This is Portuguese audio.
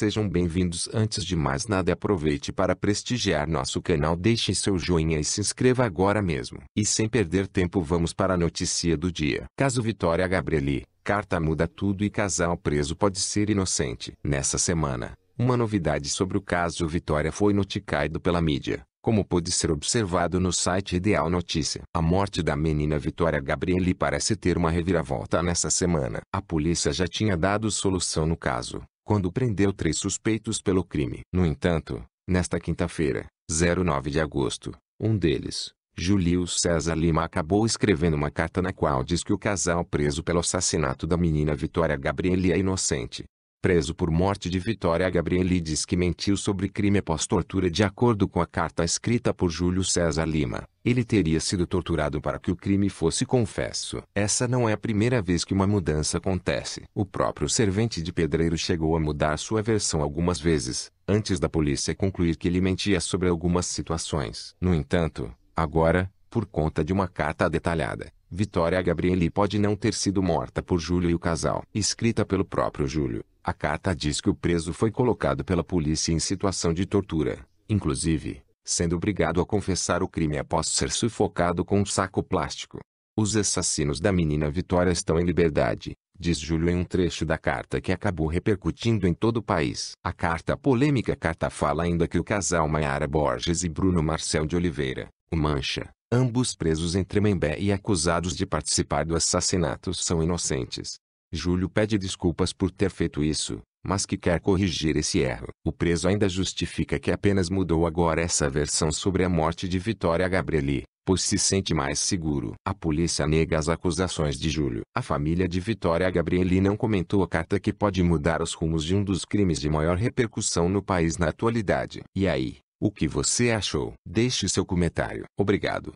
Sejam bem-vindos. Antes de mais nada, aproveite para prestigiar nosso canal. Deixe seu joinha e se inscreva agora mesmo. E sem perder tempo, vamos para a notícia do dia. Caso Vitória Gabrieli, carta muda tudo e casal preso pode ser inocente. Nessa semana, uma novidade sobre o caso Vitória foi noticado pela mídia. Como pôde ser observado no site Ideal Notícia, a morte da menina Vitória Gabrielli parece ter uma reviravolta nessa semana. A polícia já tinha dado solução no caso, quando prendeu três suspeitos pelo crime. No entanto, nesta quinta-feira, 09 de agosto, um deles, Julio César Lima acabou escrevendo uma carta na qual diz que o casal preso pelo assassinato da menina Vitória Gabrieli é inocente. Preso por morte de Vitória Gabrieli diz que mentiu sobre crime após tortura de acordo com a carta escrita por Júlio César Lima ele teria sido torturado para que o crime fosse confesso. Essa não é a primeira vez que uma mudança acontece. O próprio servente de pedreiro chegou a mudar sua versão algumas vezes, antes da polícia concluir que ele mentia sobre algumas situações. No entanto, agora, por conta de uma carta detalhada, Vitória Gabrielli pode não ter sido morta por Júlio e o casal. Escrita pelo próprio Júlio, a carta diz que o preso foi colocado pela polícia em situação de tortura. Inclusive, sendo obrigado a confessar o crime após ser sufocado com um saco plástico. Os assassinos da menina Vitória estão em liberdade, diz Júlio em um trecho da carta que acabou repercutindo em todo o país. A carta polêmica carta fala ainda que o casal Maiara Borges e Bruno Marcel de Oliveira, o Mancha, ambos presos em Tremembé e acusados de participar do assassinato são inocentes. Júlio pede desculpas por ter feito isso, mas que quer corrigir esse erro. O preso ainda justifica que apenas mudou agora essa versão sobre a morte de Vitória Gabrieli, pois se sente mais seguro. A polícia nega as acusações de Júlio. A família de Vitória Gabrieli não comentou a carta que pode mudar os rumos de um dos crimes de maior repercussão no país na atualidade. E aí, o que você achou? Deixe seu comentário. Obrigado.